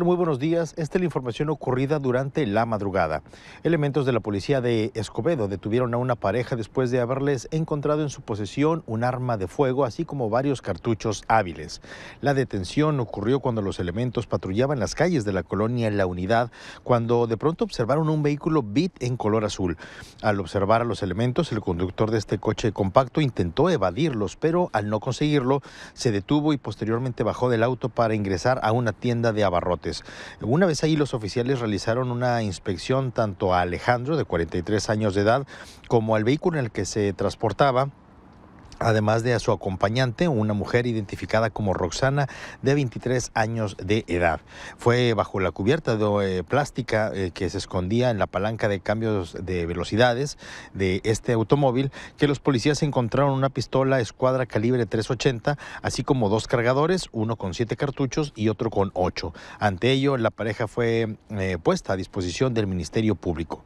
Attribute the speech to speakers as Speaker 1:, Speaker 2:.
Speaker 1: Muy buenos días. Esta es la información ocurrida durante la madrugada. Elementos de la policía de Escobedo detuvieron a una pareja después de haberles encontrado en su posesión un arma de fuego, así como varios cartuchos hábiles. La detención ocurrió cuando los elementos patrullaban las calles de la colonia La Unidad, cuando de pronto observaron un vehículo Bit en color azul. Al observar a los elementos, el conductor de este coche compacto intentó evadirlos, pero al no conseguirlo, se detuvo y posteriormente bajó del auto para ingresar a una tienda de abarrotes. Una vez ahí los oficiales realizaron una inspección tanto a Alejandro, de 43 años de edad, como al vehículo en el que se transportaba además de a su acompañante, una mujer identificada como Roxana, de 23 años de edad. Fue bajo la cubierta de eh, plástica eh, que se escondía en la palanca de cambios de velocidades de este automóvil que los policías encontraron una pistola escuadra calibre 380, así como dos cargadores, uno con siete cartuchos y otro con ocho. Ante ello, la pareja fue eh, puesta a disposición del Ministerio Público.